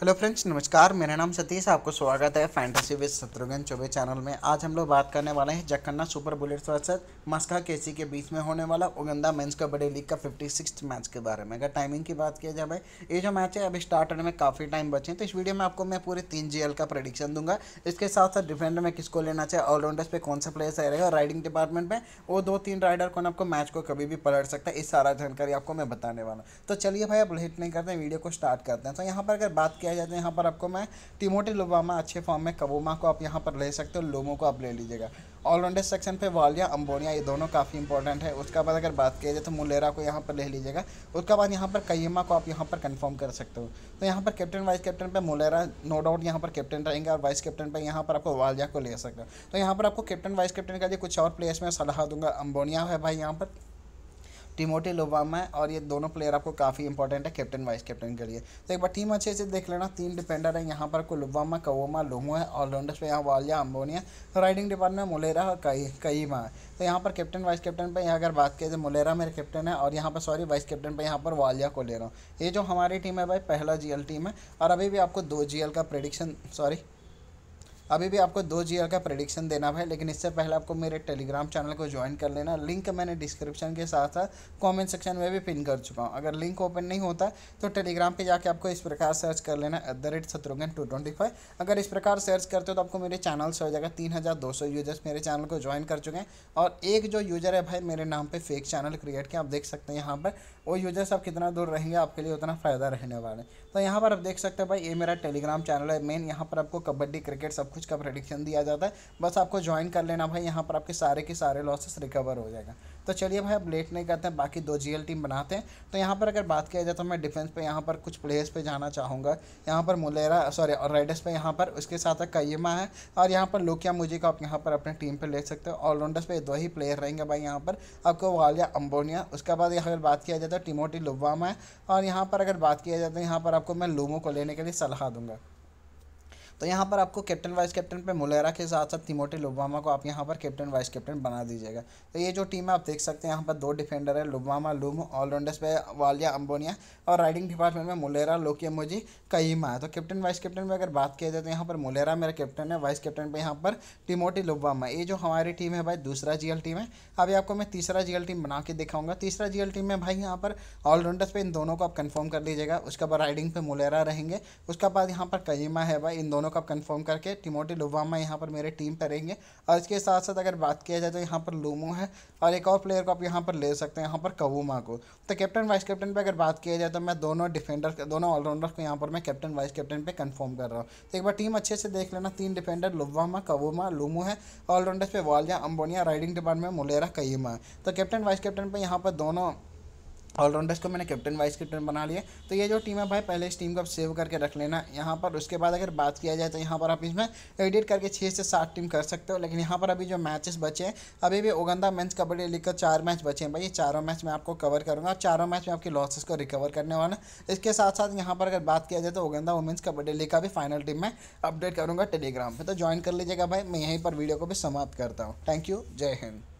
hello friends नमस्कार मेरा नाम सतीश आपको स्वागत है fantasy with Shatrughan Choubey channel में आज हम लोग बात करने वाले हैं जखन्ना सुपर बुलेट्स वर्सेस मस्का केसी के बीच में होने वाला उगंदा मेंस का बड़े लीग का फिफ्टी सिक्स मैच के बारे में अगर टाइमिंग की बात किया जाए ये जो मैच है अभी स्टार्ट होने में काफ़ी टाइम बचे तो इस वीडियो में आपको मैं पूरे तीन जी का प्रडिक्शन दूंगा इसके साथ साथ डिफेंडर में किसको लेना चाहिए ऑलराउंडर्स पे कौन सा प्लेयर्स सही रहे और राइडिंग डिपार्टमेंट में वो दो तीन राइडर कौन आपको मैच को कभी भी पलट सकता है इस सारा जानकारी आपको मैं बताने वाला तो चलिए भाई आप लेट नहीं करते वीडियो को स्टार्ट करते हैं तो यहाँ पर अगर बात किया किया जाता है यहाँ पर आपको मैं टिमोटी लोबामा अच्छे फॉर्म में कबूमा को आप यहाँ पर ले सकते हो लोमो को आप ले लीजिएगा ऑलराउंडर सेक्शन पे वालिया अम्बोनिया ये दोनों काफ़ी इंपॉर्टेंट है उसके बाद अगर बात किया जाए तो मुलेरा को यहाँ पर ले लीजिएगा उसके बाद यहाँ पर कईमा को आप यहाँ पर कंफर्म कर सकते हो तो यहाँ पर कैप्टन वाइस कैप्टन पे मुलेरा नो डाउट यहाँ पर कैप्टन रहेंगे और वाइस कैप्टन पे यहाँ पर आपको वालिया को ले सकते हो तो यहाँ पर आपको कैप्टन वाइस कैप्टन का लिए कुछ और प्लेयर्स में सलाह दूंगा अम्बोनिया है भाई यहाँ पर टीमोटी लोबामा और ये दोनों प्लेयर आपको काफ़ी इंपॉर्टेंट है कैप्टन वाइस कैप्टन के लिए तो एक बार टीम अच्छे से देख लेना तीन डिफेंडर है यहाँ पर आपको लुबामा कवोमा लोमो है ऑलराउंडर्स पर यहाँ वालिया अम्बोनिया राइडिंग डिपार्टमेंट मुलेरा और कई कई है तो यहाँ पर कैप्टन वाइस कैप्टन पर अगर बात की तो मुलेरा मेरे कैप्टन है और यहाँ पर सॉरी वाइस कैप्टन पर यहाँ पर वालिया को ले रहा हूँ ये जो हमारी टीम है भाई पहला जी टीम है और अभी भी आपको दो जी का प्रडिक्शन सॉरी अभी भी आपको दो जी का प्रडिक्शन देना है लेकिन इससे पहले आपको मेरे टेलीग्राम चैनल को ज्वाइन कर लेना लिंक मैंने डिस्क्रिप्शन के साथ साथ कॉमेंट सेक्शन में भी पिन कर चुका हूँ अगर लिंक ओपन नहीं होता तो टेलीग्राम पर जाकर आपको इस प्रकार सर्च कर लेना at the rate Shatrughan two twenty five अगर इस प्रकार सर्च करते हो तो आपको मेरे चैनल से हो जाएगा तीन हज़ार दो सौ यूजर्स मेरे चैनल को ज्वाइन कर चुके हैं और एक जो यूज़र है भाई मेरे नाम पर फेक चैनल क्रिएट किया आप देख सकते हैं यहाँ पर वो यूजर्स आप कितना दूर रहेंगे आपके लिए उतना फ़ायदा रहने वाला है तो यहाँ पर आप देख सकते हो भाई ये मेरा टेलीग्राम चैनल है मेन यहाँ पर आपको कबड्डी क्रिकेट सब कुछ कुछ का प्रडिक्शन दिया जाता है बस आपको ज्वाइन कर लेना भाई यहाँ पर आपके सारे के सारे लॉसेस रिकवर हो जाएगा तो चलिए भाई अब लेट नहीं करते हैं बाकी दो जीएल टीम बनाते हैं तो यहाँ पर अगर बात किया जाए तो मैं डिफेंस पे यहाँ पर कुछ प्लेयर्स पे जाना चाहूँगा यहाँ पर मुलेरा सॉरी और रेडस पे यहाँ पर उसके साथ कयमा है और यहाँ पर लोकिया मुझे को आप यहाँ पर अपने टीम पे ले सकते हो ऑलराउंडर्स पे दो ही प्लेयर रहेंगे भाई यहाँ पर आपको वालिया अम्बोनिया उसके बाद यहाँ अगर बात किया जाए तो टिमोटी लुबामा है और यहाँ पर अगर बात किया जाए तो यहाँ पर आपको मैं लूमो को लेने के लिए सलाह दूँगा तो यहाँ पर आपको कैप्टन वाइस कैप्टन पे मुलेरा के साथ साथ तिमोटे लुबामा को आप यहाँ पर कैप्टन वाइस कैप्टन बना दीजिएगा तो ये जो टीम है आप देख सकते हैं यहाँ पर दो डिफेंडर है लुबामा लूम ऑलराउंडर्स पे वालिया अम्बोनिया और राइडिंग डिपार्टमेंट में मुलेरा लोकिया मोजी कईमा है तो कैप्टन वाइस कैप्टन पर अगर बात किया जाए तो यहाँ पर मुलेरा मेरा कैप्टन है वाइस कैप्टन पर यहाँ पर टिमोटी लुबामा ये जो हमारी टीम है भाई दूसरा जी टीम है अभी आपको मैं तीसरा जी टीम बना के दिखाऊंगा तीसरा जी टीम में भाई यहाँ पर ऑलराउंडर्स पर इन दोनों को आप कन्फर्म कर लीजिएगा उसके बाद राइडिंग पर मुलेरा रहेंगे उसके बाद यहाँ पर कईमा है भाई इन दोनों दोनों का कंफर्म करके टिमोटी लुबामा यहाँ पर मेरे टीम पर रहेंगे और इसके साथ साथ अगर बात किया जाए तो यहाँ पर लूमो है और एक और प्लेयर को आप यहाँ पर ले सकते हैं यहाँ पर कवूमा को तो कैप्टन वाइस कैप्टन पर अगर बात किया जाए तो मैं दोनों डिफेंडर दोनों ऑलराउंडर को यहाँ पर मैं कैप्टन वाइस कैप्टन पर कन्फर्म कर रहा हूँ तो एक बार टीम अच्छे से देख लेना तीन डिफेंडर लुबामा कवुमा लूमो है ऑलराउंडर्स पे वालिया अम्बोनिया राइडिंग डिपार्टमेंट मुलेरा कईमा तो कैप्टन वाइस कैप्टन पर यहाँ पर दोनों ऑलराउंडर्स को मैंने कैप्टन वाइस कैप्टन बना लिया तो ये जो टीम है भाई पहले इस टीम को आप सेव करके रख लेना यहाँ पर उसके बाद अगर बात किया जाए तो यहाँ पर आप इसमें एडिट करके छः से सात टीम कर सकते हो लेकिन यहाँ पर अभी जो मैचेस बचे हैं अभी भी ओगंदा मेंस कबड्डी लीग का चार मैच बचे हैं भाई ये चारों मैच मैं आपको कवर करूँगा और चारों मैच में आपकी लॉसेस को रिकवर करने वाला इसके साथ साथ यहाँ पर अगर बात किया जाए तो ओगंदा वुमेंस कबड्डी लीग का भी फाइनल टीम में अपडेट करूँगा टेलीग्राम पर तो ज्वाइन कर लीजिएगा भाई मैं यहीं पर वीडियो को भी समाप्त करता हूँ थैंक यू जय हिंद